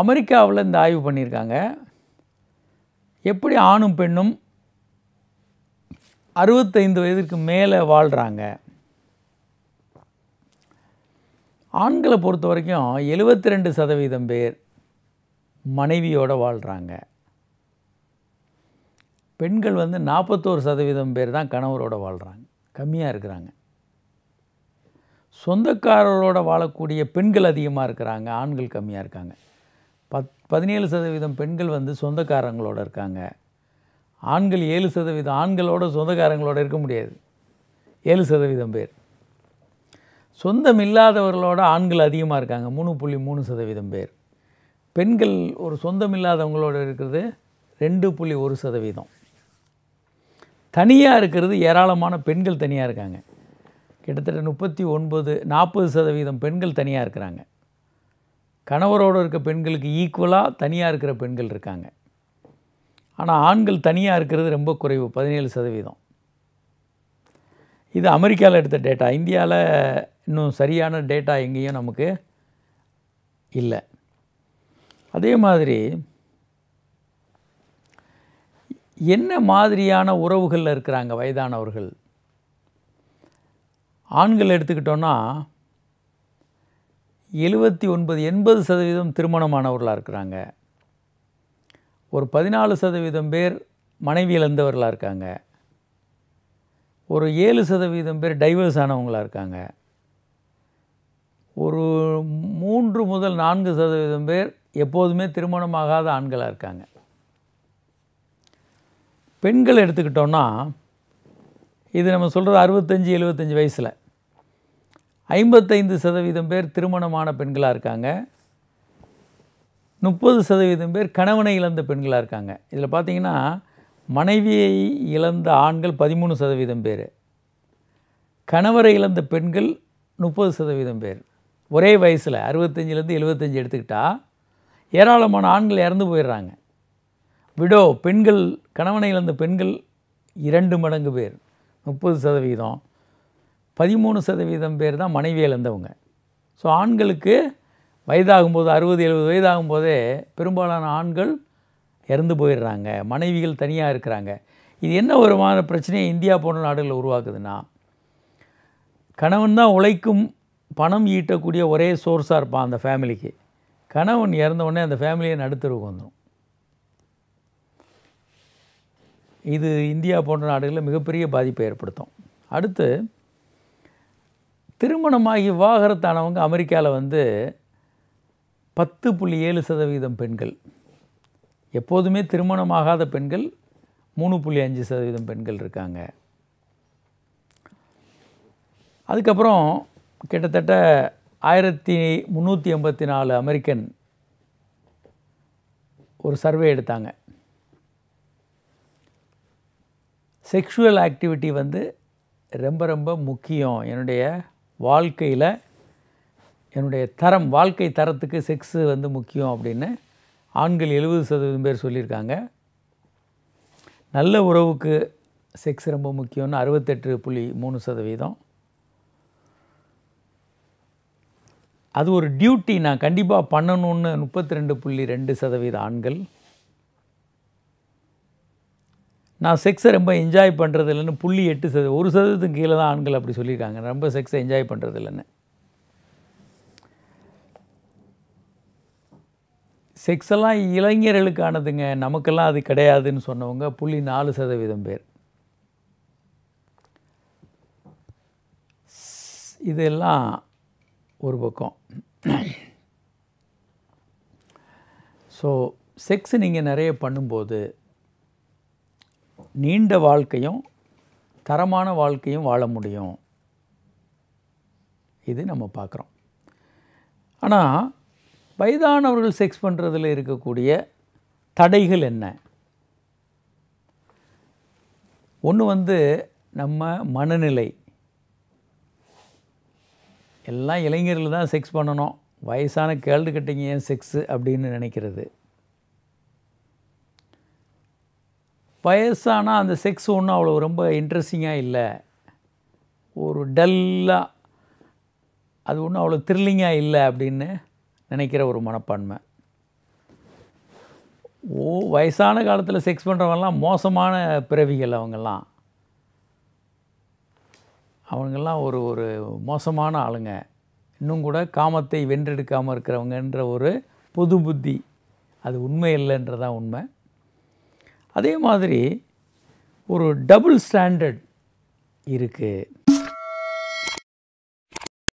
அமெரிக்காவில் இந்த ஆய்வு பண்ணியிருக்காங்க எப்படி ஆணும் பெண்ணும் அறுபத்தைந்து வயதிற்கு மேலே வாழ்கிறாங்க ஆண்களை பொறுத்த வரைக்கும் எழுபத்தி ரெண்டு சதவீதம் பேர் மனைவியோடு வாழ்கிறாங்க பெண்கள் வந்து நாற்பத்தோரு சதவீதம் பேர் தான் கணவரோடு வாழ்கிறாங்க கம்மியாக இருக்கிறாங்க சொந்தக்காரரோடு வாழக்கூடிய பெண்கள் அதிகமாக இருக்கிறாங்க ஆண்கள் கம்மியாக இருக்காங்க பத் பதினேழு சதவீதம் பெண்கள் வந்து சொந்தக்காரங்களோடு இருக்காங்க ஆண்கள் ஏழு சதவீதம் ஆண்களோட சொந்தக்காரங்களோட இருக்க முடியாது ஏழு சதவீதம் பேர் சொந்தம் இல்லாதவர்களோட ஆண்கள் அதிகமாக இருக்காங்க மூணு புள்ளி மூணு சதவீதம் பேர் பெண்கள் ஒரு சொந்தம் இல்லாதவங்களோட இருக்கிறது ரெண்டு புள்ளி ஒரு சதவீதம் தனியாக இருக்கிறது ஏராளமான பெண்கள் தனியாக இருக்காங்க கிட்டத்தட்ட முப்பத்தி ஒன்பது நாற்பது சதவீதம் பெண்கள் தனியாக இருக்கிறாங்க கணவரோடு இருக்க பெண்களுக்கு ஈக்குவலாக தனியாக இருக்கிற பெண்கள் இருக்காங்க ஆனால் ஆண்கள் தனியாக இருக்கிறது ரொம்ப குறைவு பதினேழு சதவீதம் இது அமெரிக்காவில் எடுத்த டேட்டா இந்தியாவில் இன்னும் சரியான டேட்டா எங்கேயும் நமக்கு இல்லை அதே மாதிரி என்ன மாதிரியான உறவுகளில் இருக்கிறாங்க வயதானவர்கள் ஆண்கள் எடுத்துக்கிட்டோன்னா எழுபத்தி ஒன்பது எண்பது சதவீதம் திருமணமானவர்களாக இருக்கிறாங்க ஒரு பதினாலு சதவீதம் பேர் மனைவி இழந்தவர்களாக இருக்காங்க ஒரு ஏழு சதவீதம் பேர் டைவர்ஸ் ஆனவங்களாக இருக்காங்க ஒரு மூன்று முதல் நான்கு சதவீதம் பேர் எப்போதுமே திருமணமாகாத ஆண்களாக இருக்காங்க பெண்கள் எடுத்துக்கிட்டோன்னா இது நம்ம சொல்கிறது அறுபத்தஞ்சி எழுபத்தஞ்சி வயசில் ஐம்பத்தைந்து சதவீதம் பேர் திருமணமான பெண்களாக இருக்காங்க முப்பது சதவீதம் பேர் கணவனை இழந்த பெண்களாக இருக்காங்க இதில் பார்த்திங்கன்னா மனைவியை இழந்த ஆண்கள் பதிமூணு சதவீதம் பேர் கணவரை இழந்த பெண்கள் முப்பது சதவீதம் பேர் ஒரே வயசில் அறுபத்தஞ்சிலேருந்து எழுபத்தஞ்சி எடுத்துக்கிட்டால் ஏராளமான ஆண்கள் இறந்து போயிடுறாங்க விடோ பெண்கள் கணவனை இழந்த பெண்கள் இரண்டு மடங்கு பேர் முப்பது சதவீதம் பதிமூணு சதவீதம் பேர் தான் மனைவி இழந்தவங்க ஸோ ஆண்களுக்கு வயதாகும்போது அறுபது எழுபது வயதாகும்போதே பெரும்பாலான ஆண்கள் இறந்து போயிடுறாங்க மனைவிகள் தனியாக இருக்கிறாங்க இது என்ன வருமான பிரச்சனையை இந்தியா போன்ற நாடுகளில் உருவாக்குதுன்னா கணவன் தான் உழைக்கும் பணம் ஈட்டக்கூடிய ஒரே சோர்ஸாக இருப்பான் அந்த ஃபேமிலிக்கு கணவன் இறந்தவுடனே அந்த ஃபேமிலியை நடுத்தருவுக்கு வந்துடும் இது இந்தியா போன்ற நாடுகளில் மிகப்பெரிய பாதிப்பை ஏற்படுத்தும் அடுத்து திருமணமாகி விவாகரத்தானவங்க அமெரிக்காவில் வந்து பத்து புள்ளி ஏழு சதவீதம் பெண்கள் எப்போதுமே திருமணமாகாத பெண்கள் மூணு புள்ளி அஞ்சு சதவீதம் பெண்கள் இருக்காங்க அதுக்கப்புறம் கிட்டத்தட்ட ஆயிரத்தி முந்நூற்றி எண்பத்தி நாலு அமெரிக்கன் ஒரு சர்வே எடுத்தாங்க செக்ஷுவல் ஆக்டிவிட்டி வந்து ரொம்ப ரொம்ப முக்கியம் என்னுடைய வாழ்க்கையில் என்னுடைய தரம் வாழ்க்கை தரத்துக்கு செக்ஸு வந்து முக்கியம் அப்படின்னு ஆண்கள் எழுபது சதவீதம் பேர் சொல்லியிருக்காங்க நல்ல உறவுக்கு செக்ஸ் ரொம்ப முக்கியம்னு அறுபத்தெட்டு புள்ளி மூணு சதவீதம் அது ஒரு டியூட்டி நான் கண்டிப்பாக பண்ணணும்னு முப்பத்தி ரெண்டு புள்ளி ரெண்டு சதவீத ஆண்கள் நான் செக்ஸை ரொம்ப என்ஜாய் பண்ணுறது இல்லைன்னு புள்ளி எட்டு சத ஒரு சதவீதத்துக்கு கீழே தான் ஆண்கள் அப்படி சொல்லியிருக்காங்க ரொம்ப செக்ஸை என்ஜாய் பண்ணுறது இல்லைன்னு செக்ஸெல்லாம் இளைஞர்களுக்கானதுங்க நமக்கெல்லாம் அது கிடையாதுன்னு சொன்னவங்க புள்ளி நாலு சதவீதம் பேர் இதெல்லாம் ஒரு பக்கம் ஸோ செக்ஸ் நீங்கள் நிறைய பண்ணும்போது நீண்ட வாழ்க்கையும் தரமான வாழ்க்கையும் வாழ முடியும் இது நம்ம பார்க்குறோம் ஆனால் வயதானவர்கள் செக்ஸ் பண்ணுறதில் இருக்கக்கூடிய தடைகள் என்ன ஒன்று வந்து நம்ம மனநிலை எல்லாம் இளைஞர்கள் தான் செக்ஸ் பண்ணணும் வயசான கேள்வி கட்டிங்க ஏன் செக்ஸு அப்படின்னு நினைக்கிறது வயசானால் அந்த செக்ஸ் ஒன்றும் அவ்வளோ ரொம்ப இன்ட்ரெஸ்டிங்காக இல்லை ஒரு டல்லாக அது ஒன்றும் அவ்வளோ த்ரில்லிங்காக இல்லை அப்படின்னு நினைக்கிற ஒரு மனப்பான்மை ஓ வயசான காலத்தில் செக்ஸ் பண்ணுறவங்கலாம் மோசமான பிறவிகள் அவங்கெல்லாம் அவங்கெல்லாம் ஒரு ஒரு மோசமான ஆளுங்க இன்னும் கூட காமத்தை வென்றெடுக்காமல் இருக்கிறவங்கன்ற ஒரு பொது புத்தி அது உண்மை இல்லைன்றதான் உண்மை அதே மாதிரி ஒரு டபுள் ஸ்டாண்டர்ட் இருக்குது